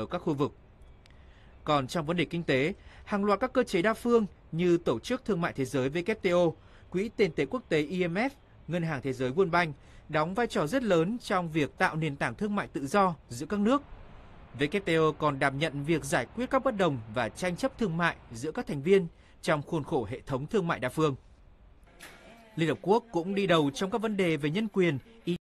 ở các khu vực. Còn trong vấn đề kinh tế, hàng loạt các cơ chế đa phương như Tổ chức Thương mại Thế giới WTO, Quỹ tiền tệ quốc tế IMF, Ngân hàng Thế giới World Bank đóng vai trò rất lớn trong việc tạo nền tảng thương mại tự do giữa các nước. WTO còn đảm nhận việc giải quyết các bất đồng và tranh chấp thương mại giữa các thành viên trong khuôn khổ hệ thống thương mại đa phương. Liên Hợp Quốc cũng đi đầu trong các vấn đề về nhân quyền,